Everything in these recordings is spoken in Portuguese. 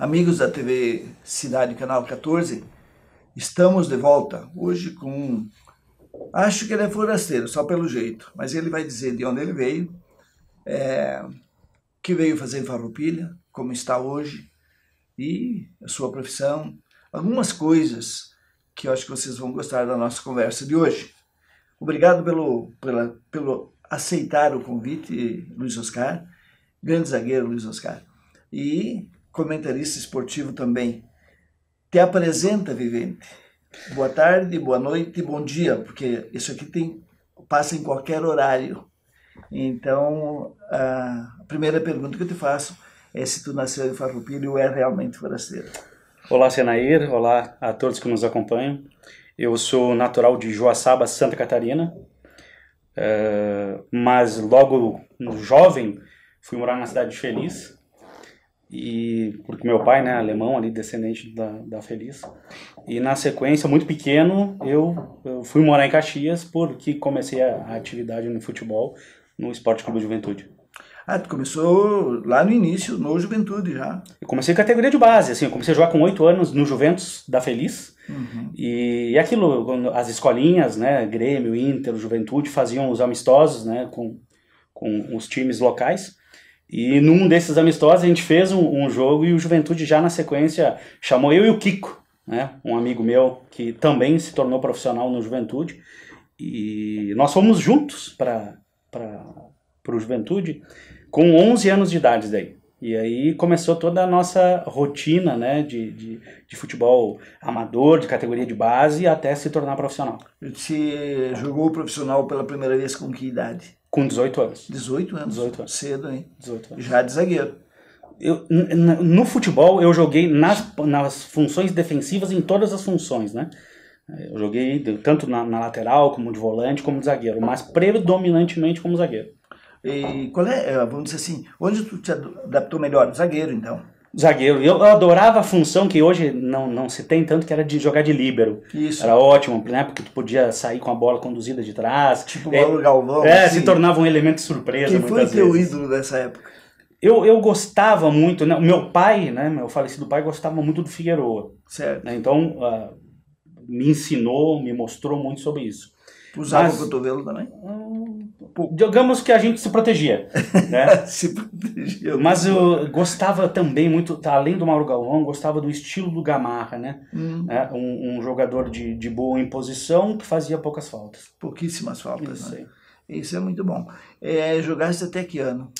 Amigos da TV Cidade, canal 14, estamos de volta hoje com. Acho que ele é forasteiro, só pelo jeito, mas ele vai dizer de onde ele veio, é... que veio fazer em Farroupilha, como está hoje, e a sua profissão, algumas coisas que eu acho que vocês vão gostar da nossa conversa de hoje. Obrigado pelo, pela, pelo aceitar o convite, Luiz Oscar, grande zagueiro Luiz Oscar. E comentarista esportivo também, te apresenta, Vivente. Boa tarde, boa noite, bom dia, porque isso aqui tem passa em qualquer horário. Então, a primeira pergunta que eu te faço é se tu nasceu em Farroupilha ou é realmente forasteiro. Olá, Senair. Olá a todos que nos acompanham. Eu sou natural de Joaçaba, Santa Catarina, eh, mas logo no jovem fui morar na cidade de Feliz, e porque meu pai, né, alemão ali, descendente da, da Feliz. E na sequência, muito pequeno, eu, eu fui morar em Caxias porque comecei a, a atividade no futebol no Esporte Clube Juventude. Ah, tu começou lá no início, no Juventude já. Eu comecei categoria de base, assim, eu comecei a jogar com oito anos no Juventus da Feliz. Uhum. E, e, aquilo, as escolinhas, né, Grêmio, Inter, Juventude, faziam os amistosos, né, com, com os times locais. E num desses amistosos a gente fez um, um, jogo e o Juventude já na sequência chamou eu e o Kiko, né, um amigo meu que também se tornou profissional no Juventude. E nós fomos juntos para para o Juventude com 11 anos de idade daí. E aí começou toda a nossa rotina né, de, de, de, futebol amador, de categoria de base, até se tornar profissional. Você jogou profissional pela primeira vez com que idade? Com 18 anos. 18 anos. 18 anos. Cedo, hein? 18 anos. Já de zagueiro. Eu, no futebol, eu joguei nas, nas funções defensivas, em todas as funções, né? Eu joguei tanto na, na lateral, como de volante, como de zagueiro, mas predominantemente como zagueiro. E qual é, eh, vamos dizer assim, onde tu te adaptou melhor? Zagueiro, então zagueiro. Eu adorava a função que hoje não, não se tem tanto, que era de jogar de líbero. Isso. Era ótimo, né? Porque tu podia sair com a bola conduzida de trás. Tipo é, Mauro Galvão. É, assim. se tornava um elemento de surpresa Quem foi teu ídolo nessa época? Eu, eu gostava muito, né? meu pai, né, meu falecido pai, gostava muito do Figueroa. Certo. Né? Então, uh, me ensinou, me mostrou muito sobre isso. Usava mas, o cotovelo também? Digamos que a gente se protegia. Né? se protegia. Mas eu gostava também muito, tá, além do Mauro Galvão, gostava do estilo do Gamarra, né? Hum. É, um, um, jogador de, de boa imposição que fazia poucas faltas. Pouquíssimas faltas, Isso né? Aí. Isso é muito bom. É, jogaste até que ano?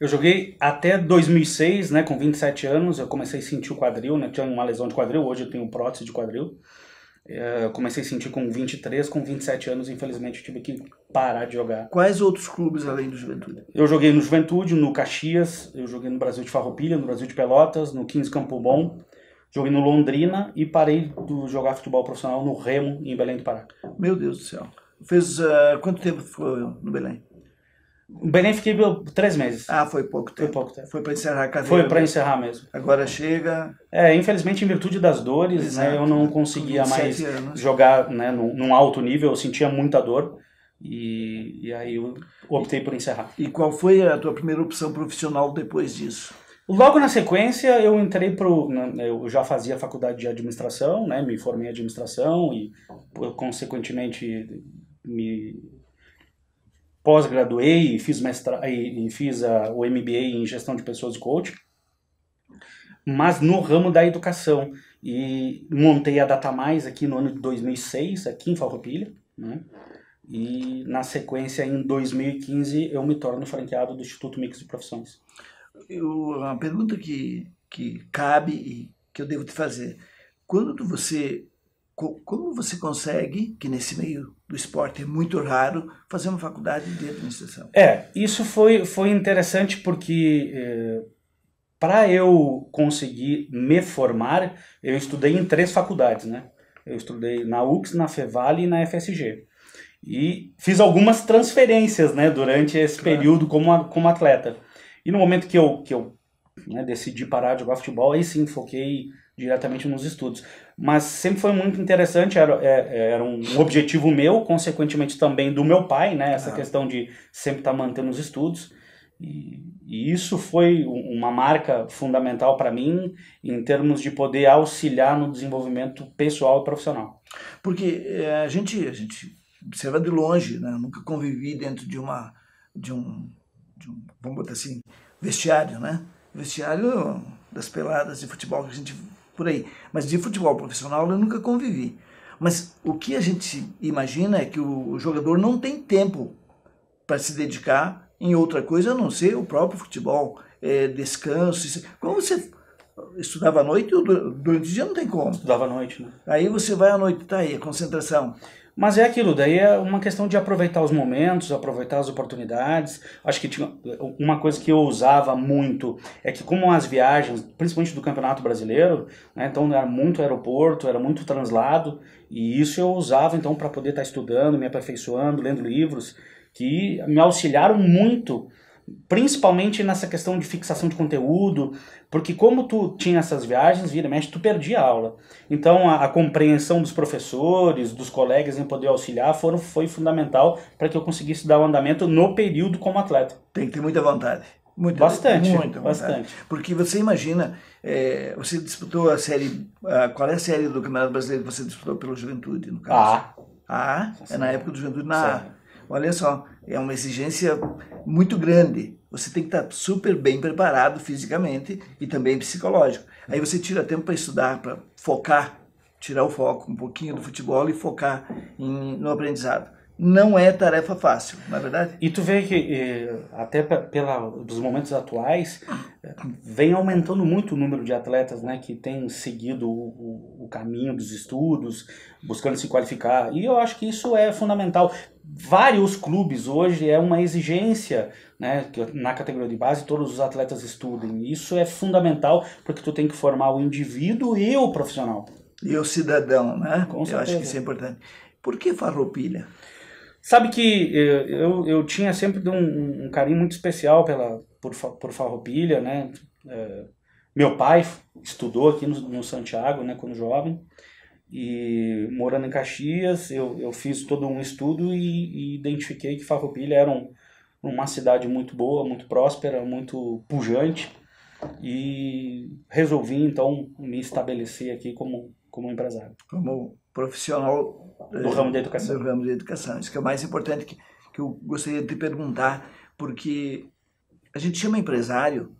Eu joguei até 2006, né, com 27 anos, eu comecei a sentir o quadril, né, tinha uma lesão de quadril, hoje eu tenho prótese de quadril. É, eu comecei a sentir com 23, com 27 anos, infelizmente tive que parar de jogar. Quais outros clubes além do Juventude? Eu joguei no Juventude, no Caxias, eu joguei no Brasil de Farroupilha, no Brasil de Pelotas, no 15 Campo Bom, joguei no Londrina e parei de jogar futebol profissional no Remo, em Belém do Pará. Meu Deus do céu. Fez uh, quanto tempo foi no Belém? Belém fiquei três meses. Ah, foi pouco tempo. Foi pouco tempo. Foi para encerrar a carreira. Foi para encerrar mesmo. Agora chega. É, infelizmente em virtude das dores, Exato, né, eu não conseguia mais anos. jogar, né, num, num, alto nível, eu sentia muita dor e, e aí eu optei por encerrar. E qual foi a tua primeira opção profissional depois disso? Logo na sequência eu entrei pro, né, eu já fazia faculdade de administração, né, me formei em administração e consequentemente me pós-graduei e fiz, mestrado e, fiz a, o MBA em gestão de pessoas e coaching, mas no ramo da educação. E montei a Data Mais aqui no ano de 2006, aqui em Farroupilha, né? E na sequência, em 2015, eu me torno franqueado do Instituto Mix de Profissões. Eu, uma pergunta que, que cabe e que eu devo te fazer. Quando você como você consegue, que nesse meio do esporte é muito raro, fazer uma faculdade de administração? É, isso foi, foi interessante porque é, eh, para eu conseguir me formar, eu estudei em três faculdades, né? Eu estudei na UX, na Fevale e na FSG. E fiz algumas transferências né, durante esse claro. período como, como atleta. E no momento que eu, que eu né, decidi parar de jogar futebol, aí sim foquei diretamente nos estudos. Mas sempre foi muito interessante, era, é, é, era um objetivo meu, consequentemente também do meu pai, né? Essa ah. questão de sempre estar tá mantendo os estudos. E, e, isso foi uma marca fundamental para mim em termos de poder auxiliar no desenvolvimento pessoal e profissional. Porque é, a gente a gente observa de longe, né? Eu nunca convivi dentro de uma de um, de um vamos botar assim vestiário, né? Vestiário das peladas de futebol que a gente por aí. Mas de futebol profissional eu nunca convivi. Mas o que a gente imagina é que o jogador não tem tempo para se dedicar em outra coisa a não ser o próprio futebol, é, descanso. Como você estudava à noite, durante o dia não tem como. Estudava à noite, né? Aí você vai à noite, tá aí, a concentração. Mas é aquilo, daí é uma questão de aproveitar os momentos, aproveitar as oportunidades. Acho que tinha, uma coisa que eu usava muito é que como as viagens, principalmente do Campeonato Brasileiro, né, então era muito aeroporto, era muito translado, e isso eu usava então para poder estar tá estudando, me aperfeiçoando, lendo livros que me auxiliaram muito principalmente nessa questão de fixação de conteúdo, porque como tu tinha essas viagens, vira e mexe, tu perdia a aula. Então a, a, compreensão dos professores, dos colegas em poder auxiliar foram, foi fundamental para que eu conseguisse dar o um andamento no período como atleta. Tem que ter muita vontade. Muito, bastante, muito, bastante. Porque você imagina, é, você disputou a série, a, qual é a série do Campeonato Brasileiro que você disputou pelo Juventude, no caso? A. A, é na época do Juventude na Sim. A olha só, é uma exigência muito grande. Você tem que estar super bem preparado fisicamente e também psicológico. Aí você tira tempo para estudar, para focar, tirar o foco um pouquinho do futebol e focar em, no aprendizado não é tarefa fácil, na é verdade. E tu vê que eh, até pela dos momentos atuais eh, vem aumentando muito o número de atletas, né, que têm seguido o, o caminho dos estudos, buscando se qualificar. E eu acho que isso é fundamental. Vários clubes hoje é uma exigência, né, que na categoria de base todos os atletas estudem. Isso é fundamental porque tu tem que formar o indivíduo e o profissional. E o cidadão, né? Com eu acho que isso é importante. Por que farroupilha? Sabe que eh, eu, eu tinha sempre um, um carinho muito especial pela, por, por Farroupilha, né? É, meu pai estudou aqui no, no, Santiago, né, quando jovem, e morando em Caxias, eu, eu fiz todo um estudo e, e identifiquei que Farroupilha era um, uma cidade muito boa, muito próspera, muito pujante, e resolvi então me estabelecer aqui como, como empresário. Como profissional do ramo da educação. Do ramo da educação. Isso que é o mais importante que, que eu gostaria de te perguntar, porque a gente chama empresário,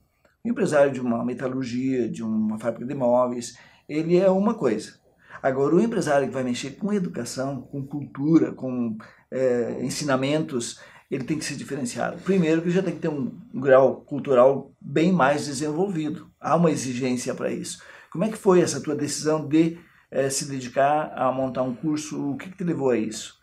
um empresário de uma metalurgia, de uma fábrica de imóveis, ele é uma coisa. Agora, o empresário que vai mexer com educação, com cultura, com é, ensinamentos, ele tem que ser diferenciado. Primeiro, que já tem que ter um grau cultural bem mais desenvolvido. Há uma exigência para isso. Como é que foi essa tua decisão de é, se dedicar a montar um curso? O que, que te levou a isso?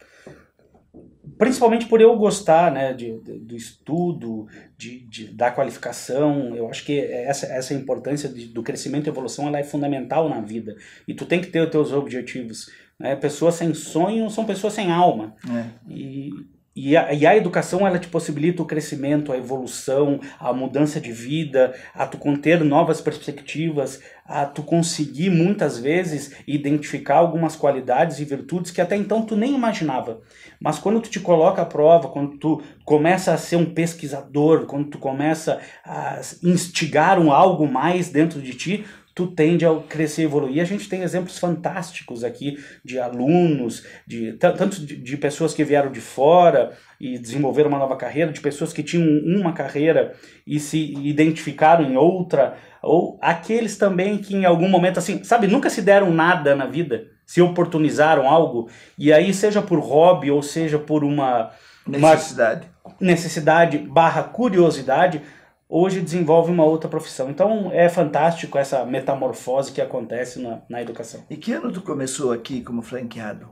Principalmente por eu gostar né, de, de do estudo, de, de, da qualificação, eu acho que essa, essa importância de, do crescimento e evolução ela é fundamental na vida. E tu tem que ter os teus objetivos. Né? Pessoas sem sonho são pessoas sem alma. É. E, e a, e a, educação ela te possibilita o crescimento, a evolução, a mudança de vida, a tu conter novas perspectivas, a tu conseguir muitas vezes identificar algumas qualidades e virtudes que até então tu nem imaginava. Mas quando tu te coloca à prova, quando tu começa a ser um pesquisador, quando tu começa a instigar um algo mais dentro de ti, tu tende a crescer e evoluir. E a gente tem exemplos fantásticos aqui de alunos, de tanto de, de, pessoas que vieram de fora e desenvolveram uma nova carreira, de pessoas que tinham uma carreira e se identificaram em outra, ou aqueles também que em algum momento assim, sabe, nunca se deram nada na vida, se oportunizaram algo, e aí seja por hobby ou seja por uma necessidade, uma necessidade barra curiosidade, hoje desenvolve uma outra profissão. Então é fantástico essa metamorfose que acontece na, na educação. E que ano tu começou aqui como franqueado?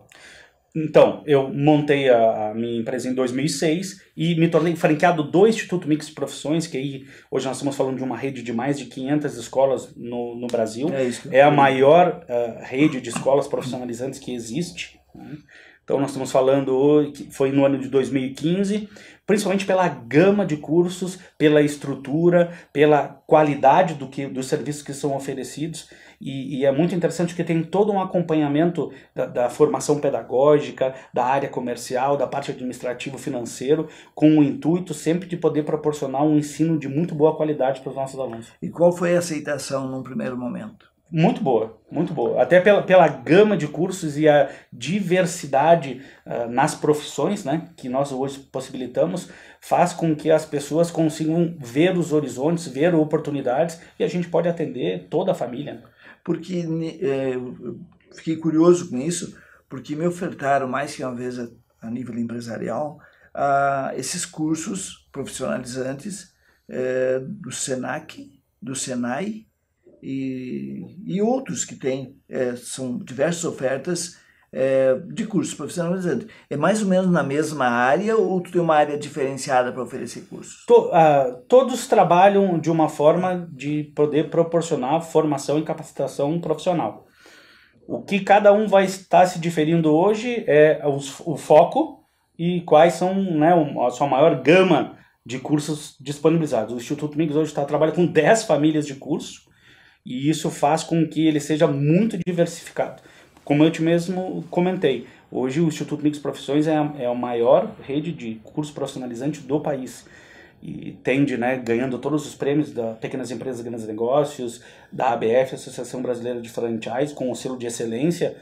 Então, eu montei a, a, minha empresa em 2006 e me tornei franqueado do Instituto Mix Profissões, que aí hoje nós estamos falando de uma rede de mais de 500 escolas no, no Brasil. É, isso é a maior uh, rede de escolas profissionalizantes que existe. Né? Então nós estamos falando que foi no ano de 2015, principalmente pela gama de cursos, pela estrutura, pela qualidade do que dos serviços que são oferecidos e, e é muito interessante porque tem todo um acompanhamento da, da, formação pedagógica, da área comercial, da parte administrativo financeiro, com o intuito sempre de poder proporcionar um ensino de muito boa qualidade para os nossos alunos. E qual foi a aceitação num primeiro momento? muito boa, muito boa. Até pela, pela gama de cursos e a diversidade uh, nas profissões né, que nós hoje possibilitamos, faz com que as pessoas consigam ver os horizontes, ver oportunidades e a gente pode atender toda a família. Porque é, fiquei curioso com isso, porque me ofertaram mais que uma vez a, a nível empresarial uh, esses cursos profissionalizantes uh, do SENAC, do SENAI e, e outros que têm, é, são diversas ofertas é, de cursos profissionalizantes. É mais ou menos na mesma área ou tu tem uma área diferenciada para oferecer cursos? To, uh, todos trabalham de uma forma de poder proporcionar formação e capacitação profissional. O que cada um vai estar se diferindo hoje é os, o foco e quais são né, a sua maior gama de cursos disponibilizados. O Instituto Migos hoje está trabalhando com 10 famílias de cursos e isso faz com que ele seja muito diversificado. Como eu te mesmo comentei, hoje o Instituto Mix Profissões é a, é a maior rede de curso profissionalizante do país. E tende, né, ganhando todos os prêmios da Pequenas Empresas Grandes Negócios, da ABF, Associação Brasileira de Franchise, com o selo de excelência,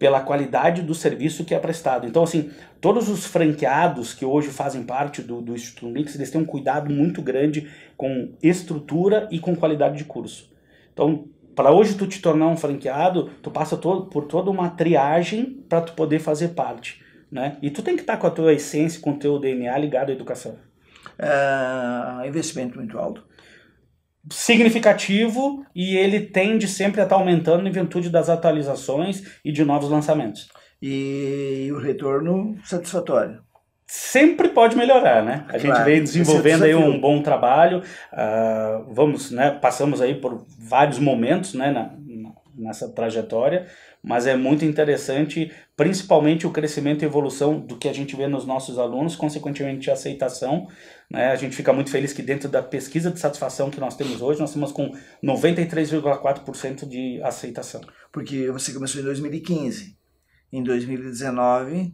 pela qualidade do serviço que é prestado. Então, assim, todos os franqueados que hoje fazem parte do, do Instituto Mix, eles têm um cuidado muito grande com estrutura e com qualidade de curso. Então, para hoje tu te tornar um franqueado, tu passa todo, por toda uma triagem para tu poder fazer parte, né? E tu tem que estar tá com a tua essência, com o teu DNA ligado à educação. É, investimento muito alto. Significativo e ele tende sempre a estar tá aumentando em virtude das atualizações e de novos lançamentos. E o retorno satisfatório sempre pode melhorar, né? A claro, gente vem é desenvolvendo aí um bom trabalho, uh, vamos, né? Passamos aí por vários momentos, né? Na, nessa trajetória, mas é muito interessante, principalmente o crescimento e evolução do que a gente vê nos nossos alunos, consequentemente a aceitação. Né? A gente fica muito feliz que dentro da pesquisa de satisfação que nós temos hoje, nós estamos com 93,4% de aceitação. Porque você começou em 2015, em 2019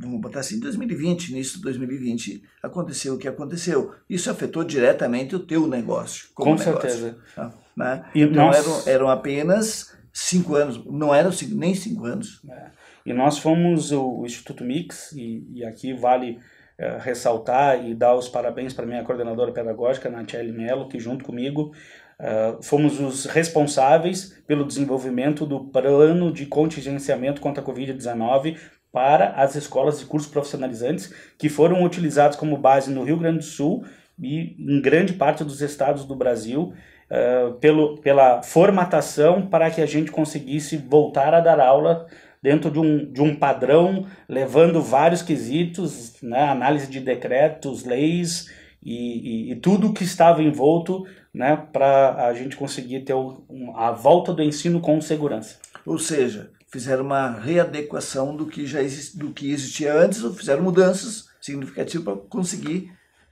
vamos botar assim, 2020, início de 2020, aconteceu o que aconteceu. Isso afetou diretamente o teu negócio. Com negócio, certeza. Tá? Né? E então nós... eram, eram, apenas cinco anos, não eram cinco, nem cinco anos. É. E nós fomos o Instituto Mix, e, e aqui vale é, ressaltar e dar os parabéns para minha coordenadora pedagógica, Natiele Mello, que junto comigo Uh, fomos os responsáveis pelo desenvolvimento do plano de contingenciamento contra a Covid-19 para as escolas de cursos profissionalizantes que foram utilizados como base no Rio Grande do Sul e em grande parte dos estados do Brasil uh, pelo, pela formatação para que a gente conseguisse voltar a dar aula dentro de um, de um padrão, levando vários quesitos, né, análise de decretos, leis e, e, e tudo que estava envolto né, para a gente conseguir ter o, um, a volta do ensino com segurança. Ou seja, fizeram uma readequação do que já do que existia antes, ou fizeram mudanças significativas para conseguir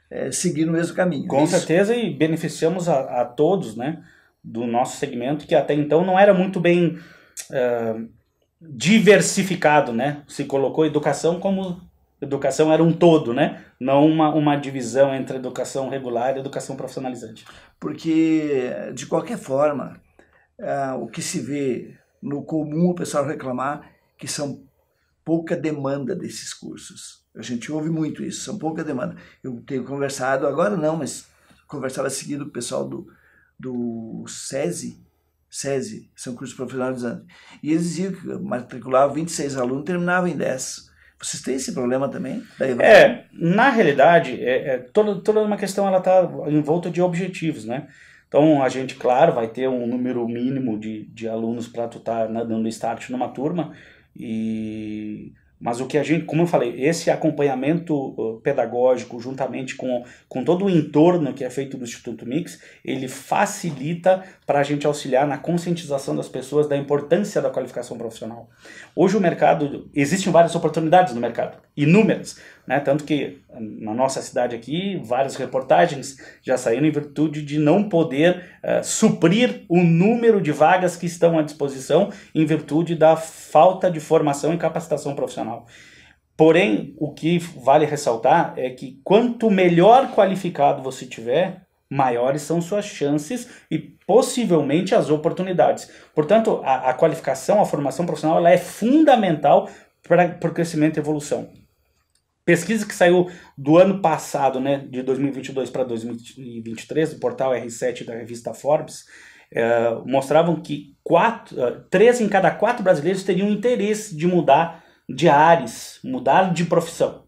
é, seguir no mesmo caminho. Com é Isso. certeza, e beneficiamos a, a, todos né, do nosso segmento, que até então não era muito bem é, diversificado, né? Se colocou educação como educação era um todo, né? Não uma, uma divisão entre educação regular e educação profissionalizante. Porque, de qualquer forma, o que se vê no comum o pessoal reclamar que são pouca demanda desses cursos. A gente ouve muito isso, são pouca demanda. Eu tenho conversado, agora não, mas conversava seguido com o pessoal do, do SESI, SESI, são cursos profissionalizantes, e eles diziam que matriculavam 26 alunos e terminavam em 10. Vocês têm esse problema também? é, na realidade, é, é, toda, toda uma questão ela está em volta de objetivos, né? Então a gente, claro, vai ter um número mínimo de, de alunos para tu estar tá dando start numa turma, e mas o que a gente, como eu falei, esse acompanhamento pedagógico, juntamente com, com todo o entorno que é feito do Instituto Mix, ele facilita para a gente auxiliar na conscientização das pessoas da importância da qualificação profissional. Hoje o mercado, existem várias oportunidades no mercado inúmeras. Né? Tanto que eh, na nossa cidade aqui, várias reportagens já saíram em virtude de não poder uh, suprir o número de vagas que estão à disposição em virtude da falta de formação e capacitação profissional. Porém, o que vale ressaltar é que quanto melhor qualificado você tiver, maiores são suas chances e possivelmente as oportunidades. Portanto, a, a qualificação, a formação profissional, ela é fundamental para o crescimento e evolução pesquisa que saiu do ano passado, né, de 2022 para 2023, do portal R7 da revista Forbes, é, mostravam que quatro, é, três em cada quatro brasileiros teriam interesse de mudar de áreas, mudar de profissão.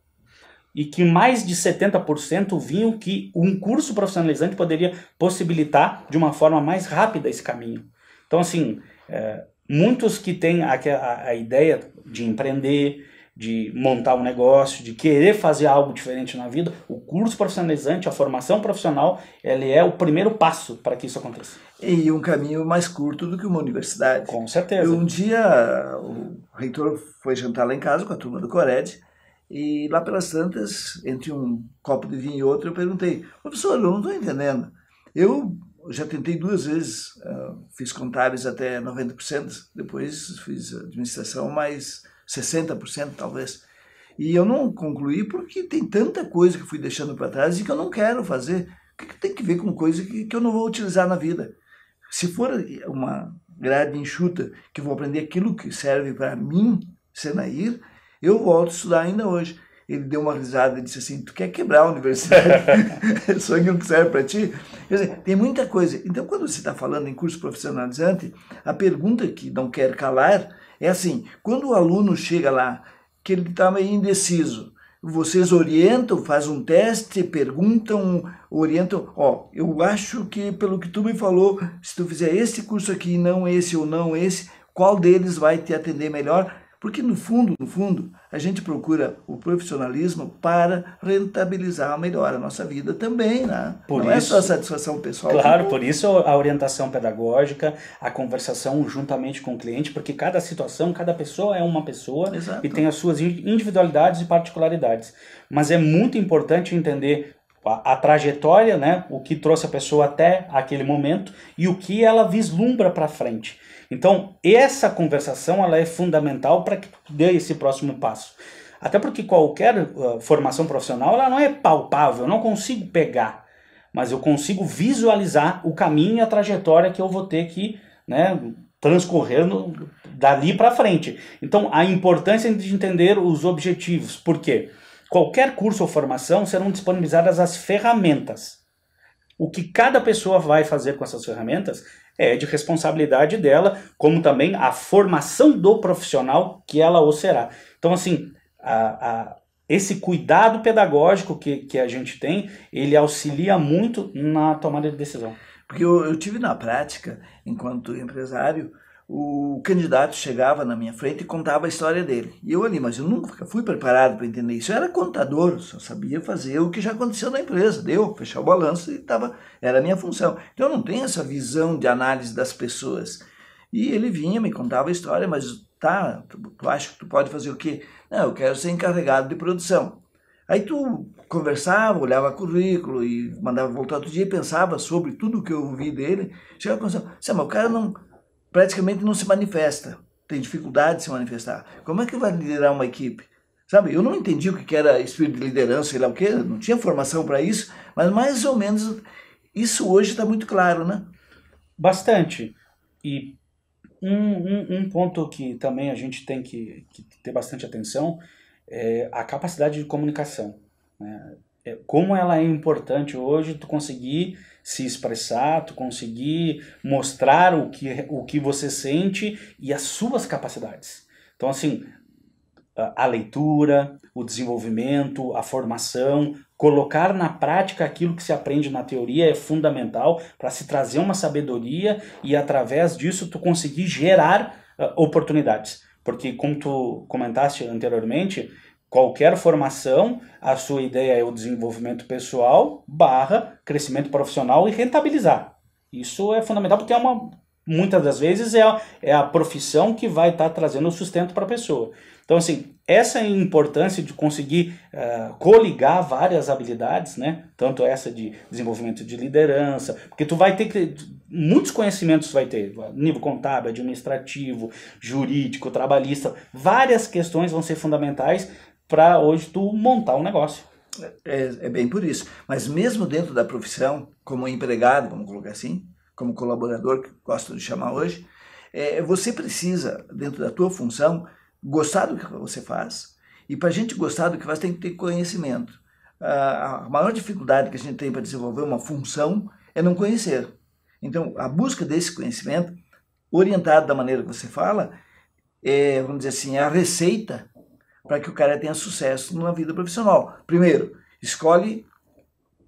E que mais de 70% viam que um curso profissionalizante poderia possibilitar de uma forma mais rápida esse caminho. Então, assim, é, muitos que têm a, a, a ideia de empreender, de montar um negócio, de querer fazer algo diferente na vida, o curso profissionalizante, a formação profissional, ele é o primeiro passo para que isso aconteça. E um caminho mais curto do que uma universidade. Com certeza. Um dia o reitor foi jantar lá em casa com a turma do Cored e lá pelas tantas, entre um copo de vinho e outro, eu perguntei, professor, eu não estou entendendo. Eu já tentei duas vezes, ah, fiz contábeis até 90%, depois fiz administração, mas 60% talvez. E eu não concluí porque tem tanta coisa que fui deixando para trás e que eu não quero fazer. O que, que tem que ver com coisa que, que eu não vou utilizar na vida? Se for uma grade enxuta que eu vou aprender aquilo que serve para mim, Senair, eu volto a estudar ainda hoje. Ele deu uma risada e disse assim: Tu quer quebrar a universidade? Só aquilo que serve para ti? Dizer, tem muita coisa. Então, quando você está falando em curso profissionalizante, a pergunta que não quer calar é assim, quando o aluno chega lá, que ele está meio indeciso, vocês orientam, faz um teste, perguntam, orientam. Ó, eu acho que pelo que tu me falou, se tu fizer esse curso aqui, não esse ou não esse, qual deles vai te atender melhor? Porque no fundo, no fundo, a gente procura o profissionalismo para rentabilizar melhor a nossa vida também, né? Por Não é isso, é só a satisfação pessoal. Claro, por isso a orientação pedagógica, a conversação juntamente com o cliente, porque cada situação, cada pessoa é uma pessoa Exato. e tem as suas individualidades e particularidades. Mas é muito importante entender a, a, trajetória, né, o que trouxe a pessoa até aquele momento e o que ela vislumbra para frente. Então, essa conversação ela é fundamental para que dê esse próximo passo. Até porque qualquer uh, formação profissional ela não é palpável, eu não consigo pegar, mas eu consigo visualizar o caminho e a trajetória que eu vou ter que né, transcorrer no, dali para frente. Então, a importância de entender os objetivos, porque qualquer curso ou formação serão disponibilizadas as ferramentas. O que cada pessoa vai fazer com essas ferramentas é de responsabilidade dela, como também a formação do profissional que ela ou será. Então, assim, a, a, esse cuidado pedagógico que, que a gente tem, ele auxilia muito na tomada de decisão. Porque eu, eu tive na prática, enquanto empresário, o candidato chegava na minha frente e contava a história dele. E eu ali, mas eu nunca fui preparado para entender isso. Eu era contador, só sabia fazer o que já aconteceu na empresa. Deu, fechar o balanço e tava, era a minha função. Então eu não tenho essa visão de análise das pessoas. E ele vinha, me contava a história, mas tá, tu, tu acha que tu pode fazer o quê? Não, eu quero ser encarregado de produção. Aí tu conversava, olhava currículo e mandava voltar outro dia e pensava sobre tudo o que eu ouvi dele. Chegava a conclusão mas o cara não praticamente não se manifesta, tem dificuldade de se manifestar. Como é que vai liderar uma equipe? Sabe, eu não entendi o que era espírito de liderança, sei lá o quê não tinha formação para isso, mas mais ou menos isso hoje está muito claro, né? Bastante. E um, um, um, ponto que também a gente tem que, que ter bastante atenção é a capacidade de comunicação. Né? É, como ela é importante hoje tu conseguir se expressar, tu conseguir mostrar o que, o que você sente e as suas capacidades. Então, assim, a leitura, o desenvolvimento, a formação, colocar na prática aquilo que se aprende na teoria é fundamental para se trazer uma sabedoria e através disso tu conseguir gerar uh, oportunidades. Porque como tu comentaste anteriormente, qualquer formação, a sua ideia é o desenvolvimento pessoal, barra, crescimento profissional e rentabilizar. Isso é fundamental porque é uma, muitas das vezes é a, é a profissão que vai estar tá trazendo o sustento para a pessoa. Então, assim, essa importância de conseguir uh, coligar várias habilidades, né? Tanto essa de desenvolvimento de liderança, porque tu vai ter que muitos conhecimentos vai ter, nível contábil, administrativo, jurídico, trabalhista, várias questões vão ser fundamentais para hoje tu montar um negócio. É, é, bem por isso. Mas mesmo dentro da profissão, como empregado, vamos colocar assim, como colaborador, que gosto de chamar hoje, é, você precisa, dentro da tua função, gostar do que você faz. E para a gente gostar do que faz, tem que ter conhecimento. A maior dificuldade que a gente tem para desenvolver uma função é não conhecer. Então, a busca desse conhecimento, orientado da maneira que você fala, é, vamos dizer assim, a receita para que o cara tenha sucesso na vida profissional. Primeiro, escolhe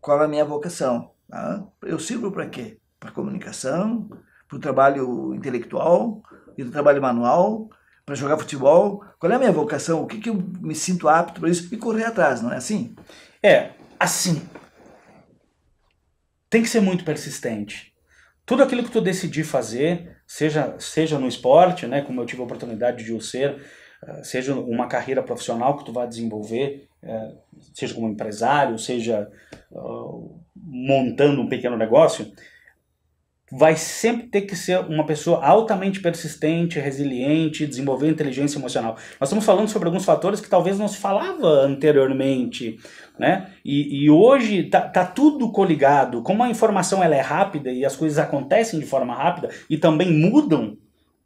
qual é a minha vocação. Tá? Eu sirvo para quê? Para comunicação, para o trabalho intelectual e do trabalho manual, para jogar futebol. Qual é a minha vocação? O que, que eu me sinto apto para isso? E correr atrás, não é assim? É, assim. Tem que ser muito persistente. Tudo aquilo que tu decidir fazer, seja, seja no esporte, né, como eu tive a oportunidade de o ser, eh, seja uma carreira profissional que tu vai desenvolver, eh, seja como empresário, seja eh, montando um pequeno negócio, vai sempre ter que ser uma pessoa altamente persistente, resiliente, desenvolver inteligência emocional. Nós estamos falando sobre alguns fatores que talvez não se falava anteriormente, né? E, e hoje tá, tá, tudo coligado. Como a informação ela é rápida e as coisas acontecem de forma rápida e também mudam,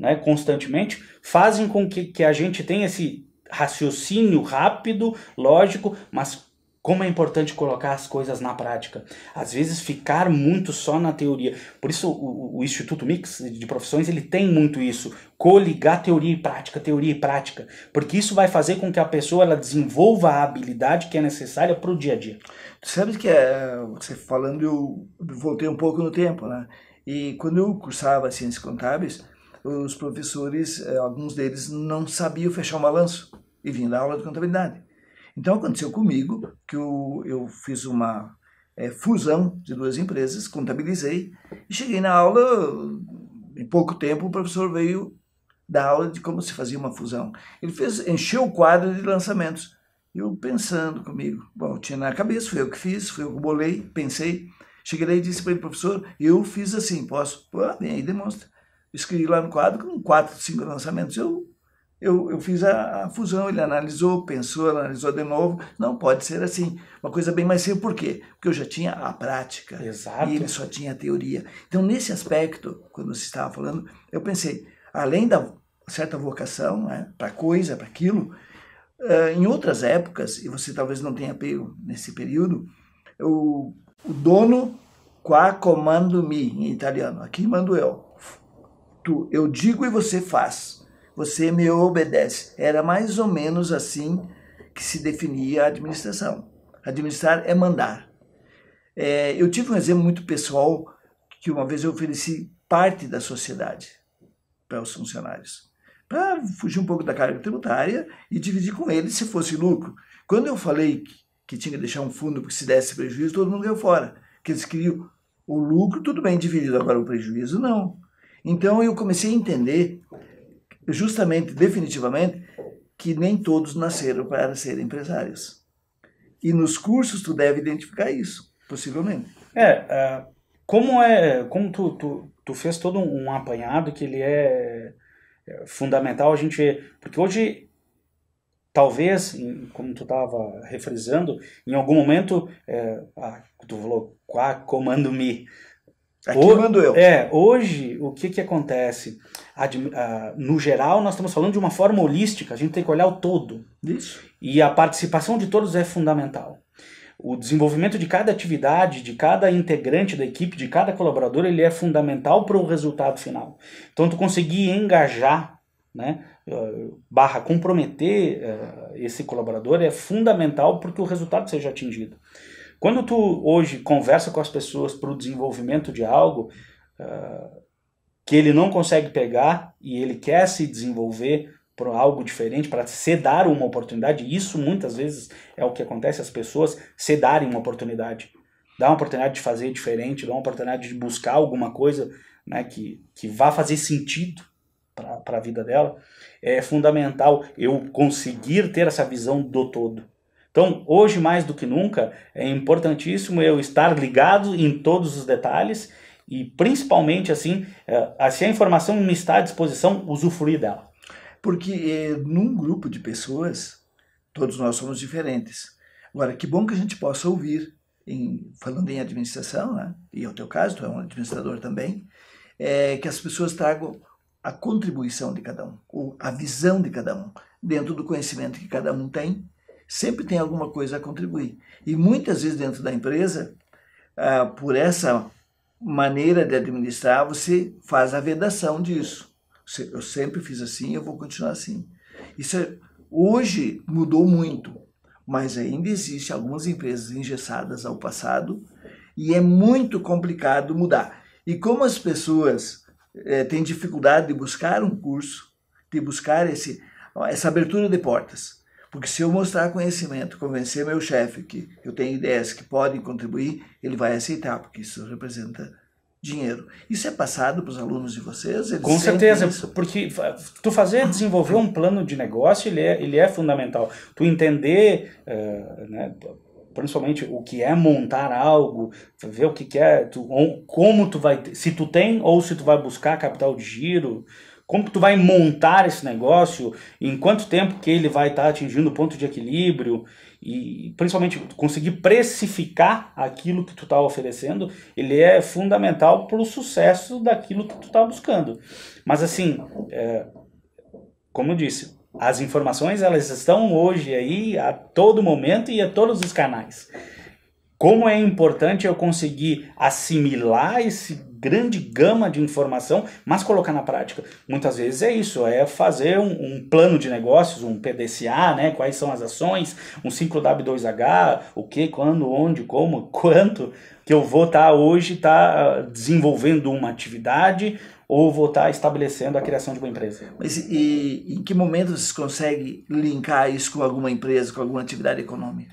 né, constantemente, fazem com que, que a gente tenha esse raciocínio rápido, lógico, mas como é importante colocar as coisas na prática. Às vezes ficar muito só na teoria. Por isso o, o, Instituto Mix de Profissões ele tem muito isso. Coligar teoria e prática, teoria e prática. Porque isso vai fazer com que a pessoa ela desenvolva a habilidade que é necessária para o dia a dia. Tu sabe que é, você falando eu voltei um pouco no tempo, né? E quando eu cursava Ciências Contábeis, os professores, eh, alguns deles não sabiam fechar o balanço e vinham da aula de contabilidade. Então aconteceu comigo que eu, eu fiz uma é, fusão de duas empresas, contabilizei e cheguei na aula. Em pouco tempo o professor veio da aula de como se fazia uma fusão. Ele fez, encheu o quadro de lançamentos. Eu pensando comigo, bom, tinha na cabeça, foi eu que fiz, foi eu que bolei, pensei. Cheguei lá e disse para ele, professor, eu fiz assim, posso? Pô, vem aí, demonstra escrevi lá no quadro, com quatro, cinco lançamentos eu, eu, eu fiz a, a, fusão. Ele analisou, pensou, analisou de novo. Não pode ser assim. Uma coisa bem mais simples. Por quê? Porque eu já tinha a prática Exato. e ele só tinha a teoria. Então, nesse aspecto, quando você estava falando, eu pensei, além da certa vocação né, para coisa, para aquilo, uh, em outras épocas, e você talvez não tenha pego nesse período, o, o dono qua comando mi, em italiano, aqui mando eu tu, eu digo e você faz. Você me obedece. Era mais ou menos assim que se definia a administração. Administrar é mandar. É, eu tive um exemplo muito pessoal que uma vez eu ofereci parte da sociedade para os funcionários, para fugir um pouco da carga tributária e dividir com eles se fosse lucro. Quando eu falei que, que tinha que deixar um fundo porque se desse prejuízo, todo mundo deu fora. Que eles queriam o lucro, tudo bem dividido, agora o prejuízo não. Então eu comecei a entender, justamente, definitivamente, que nem todos nasceram para ser empresários. E nos cursos tu deve identificar isso, possivelmente. É, é como é, como tu, tu, tu fez todo um apanhado que ele é, é fundamental a gente, porque hoje talvez, como tu estava refrisando, em algum momento, é, ah, tu falou, comando-me, Aqui mando eu. É, hoje, o que, que acontece? Ad, ah, no geral, nós estamos falando de uma forma holística, a gente tem que olhar o todo. Isso. E a participação de todos é fundamental. O desenvolvimento de cada atividade, de cada integrante da equipe, de cada colaborador, ele é fundamental para o resultado final. Então, tu conseguir engajar, né, ah, barra comprometer uh, esse colaborador é fundamental para que o resultado seja atingido. Quando tu hoje conversa com as pessoas para o desenvolvimento de algo uh, que ele não consegue pegar e ele quer se desenvolver para algo diferente, para se dar uma oportunidade, isso muitas vezes é o que acontece, as pessoas se darem uma oportunidade. Dá uma oportunidade de fazer diferente, dá uma oportunidade de buscar alguma coisa né, que, que vá fazer sentido para a vida dela, é fundamental eu conseguir ter essa visão do todo. Então, hoje mais do que nunca, é importantíssimo eu estar ligado em todos os detalhes e principalmente assim, é, assim se a informação me está à disposição, usufruir dela. Porque é, num grupo de pessoas, todos nós somos diferentes. Agora, que bom que a gente possa ouvir, em, falando em administração, né? e é o teu caso, tu é um administrador também, é, que as pessoas tragam a contribuição de cada um, ou a visão de cada um, dentro do conhecimento que cada um tem, sempre tem alguma coisa a contribuir. E muitas vezes dentro da empresa, ah, por essa maneira de administrar, você faz a vedação disso. Eu sempre fiz assim, eu vou continuar assim. Isso é, hoje mudou muito, mas ainda existe algumas empresas engessadas ao passado e é muito complicado mudar. E como as pessoas é, têm dificuldade de buscar um curso, de buscar esse, essa abertura de portas, porque se eu mostrar conhecimento, convencer meu chefe que eu tenho ideias que podem contribuir, ele vai aceitar, porque isso representa dinheiro. Isso é passado para os alunos de vocês? Com certeza, isso. porque tu fazer, desenvolver um plano de negócio, ele é, ele é fundamental. Tu entender, uh, né, principalmente o que é montar algo, ver o que, que é, tu, como tu vai, se tu tem ou se tu vai buscar capital de giro, como tu vai montar esse negócio, em quanto tempo que ele vai estar tá atingindo o ponto de equilíbrio e principalmente conseguir precificar aquilo que tu está oferecendo, ele é fundamental para o sucesso daquilo que tu está buscando. Mas assim, é, como eu disse, as informações elas estão hoje aí a todo momento e a todos os canais. Como é importante eu conseguir assimilar esse grande gama de informação, mas colocar na prática. Muitas vezes é isso, é fazer um, um plano de negócios, um PDCA, né? Quais são as ações, um ciclo W2H, o que, quando, onde, como, quanto que eu vou estar tá hoje tá ah, desenvolvendo uma atividade ou vou estar tá estabelecendo a criação de uma empresa. Mas e, em que momento você consegue linkar isso com alguma empresa, com alguma atividade econômica?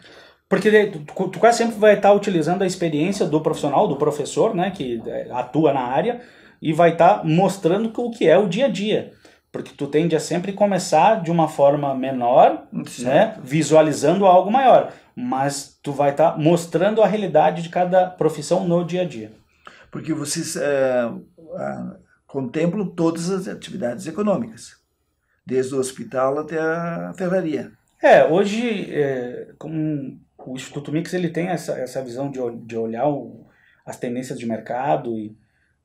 Porque tu, tu quase sempre vai estar tá utilizando a experiência do profissional, do professor, né, que é, atua na área, e vai estar tá mostrando o que é o dia a dia. Porque tu tende a sempre começar de uma forma menor, certo. né, visualizando algo maior. Mas tu vai estar tá mostrando a realidade de cada profissão no dia a dia. Porque vocês é, contemplam todas as atividades econômicas, desde o hospital até a ferraria. É, hoje, é, como o Instituto Mix ele tem essa, essa visão de, de olhar o, as tendências de mercado e,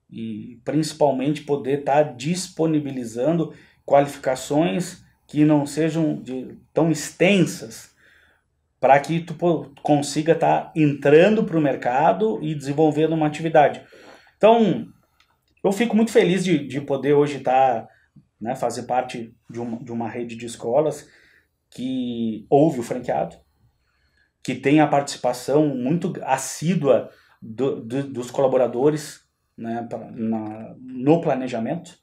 e principalmente poder estar tá disponibilizando qualificações que não sejam de, tão extensas para que tu consiga estar tá entrando para o mercado e desenvolvendo uma atividade. Então, eu fico muito feliz de, de poder hoje estar, tá, né, fazer parte de uma, de uma rede de escolas que ouve o franqueado, que tem a participação muito assídua do, do, dos colaboradores né, pra, na, no planejamento.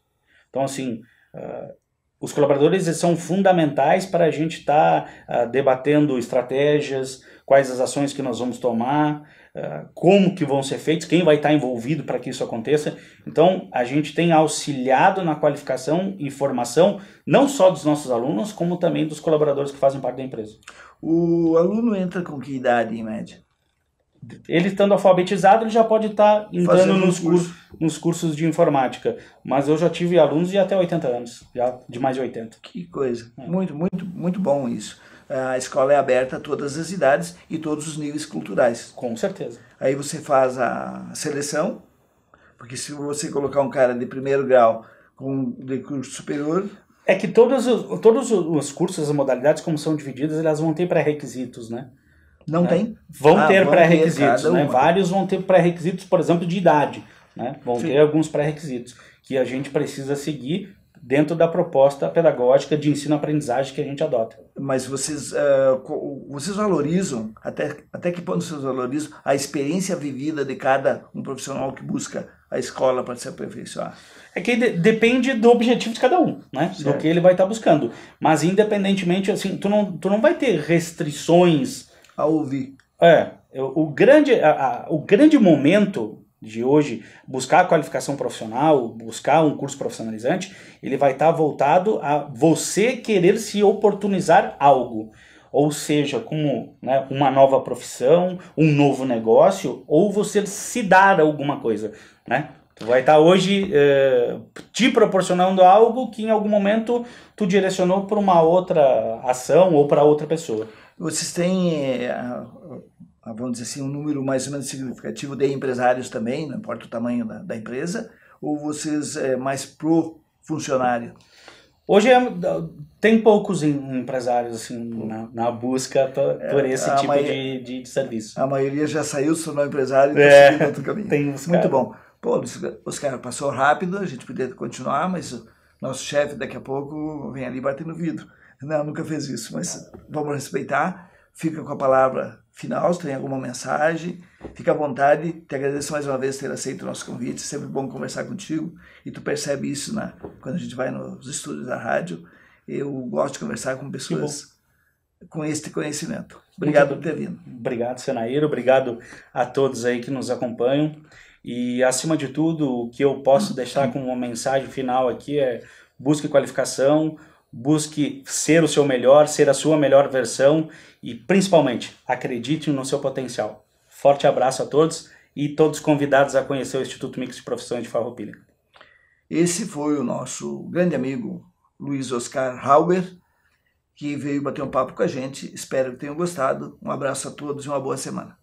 Então, assim, uh, os colaboradores são fundamentais para a gente estar tá, uh, debatendo estratégias, quais as ações que nós vamos tomar, ah, como que vão ser feitos, quem vai estar envolvido para que isso aconteça. Então, a gente tem auxiliado na qualificação e formação não só dos nossos alunos, como também dos colaboradores que fazem parte da empresa. O aluno entra com que idade em média? Ele estando alfabetizado, ele já pode estar entrando nos, curso. nos cursos de informática. Mas eu já tive alunos de até 80 anos, já de mais de 80. Que coisa. É. Muito, muito, muito bom isso a escola é aberta a todas as idades e todos os níveis culturais. Com certeza. Aí você faz a seleção, porque se você colocar um cara de primeiro grau com de curso superior, é que todos os, todos os cursos, as modalidades, como são divididas, elas vão ter pré-requisitos, né? Não né? tem? Vão ah, ter pré-requisitos, né? Vários vão ter pré-requisitos, por exemplo, de idade, né? Vão Sim. ter alguns pré-requisitos que a gente precisa seguir dentro da proposta pedagógica de ensino-aprendizagem que a gente adota. Mas vocês, uh, vocês valorizam, até, até que ponto vocês valorizam a experiência vivida de cada um profissional que busca a escola para se aperfeiçoar? É que de, depende do objetivo de cada um, né? Certo. Do que ele vai estar tá buscando. Mas independentemente, assim, tu não, tu não vai ter restrições... A ouvir. É, o grande, a, a, o grande momento de hoje buscar a qualificação profissional, buscar um curso profissionalizante, ele vai estar tá voltado a você querer se oportunizar algo. Ou seja, como né, uma nova profissão, um novo negócio, ou você se dar alguma coisa. Né? Tu vai estar tá hoje eh, te proporcionando algo que em algum momento tu direcionou para uma outra ação ou para outra pessoa. Vocês têm eh, ah, vamos dizer assim, um número mais ou menos significativo de empresários também, não importa o tamanho da, da empresa, ou vocês é mais pro funcionário? Hoje é, tem poucos empresários assim na, na busca por, é, esse tipo de, de, de, serviço. A maioria já saiu, se tornou é empresário e está é, seguindo outro caminho. Tem Muito bom. Pô, Oscar, passou rápido, a gente podia continuar, mas nosso chefe daqui a pouco vem ali batendo vidro. Não, nunca fez isso, mas vamos respeitar. Fica com a palavra final, se tem alguma mensagem, fica à vontade. Te agradeço mais uma vez ter aceito o nosso convite. É sempre bom conversar contigo. E tu percebe isso na, quando a gente vai nos estúdios da rádio. Eu gosto de conversar com pessoas com este conhecimento. Obrigado por ter vindo. Obrigado, Senaíro. Obrigado a todos aí que nos acompanham. E, acima de tudo, o que eu posso deixar como uma mensagem final aqui é busque qualificação, busque ser o seu melhor, ser a sua melhor versão e principalmente acredite no seu potencial. Forte abraço a todos e todos convidados a conhecer o Instituto Mix de Profissões de Farroupilha. Esse foi o nosso grande amigo Luiz Oscar Hauber, que veio bater um papo com a gente. Espero que tenham gostado. Um abraço a todos e uma boa semana.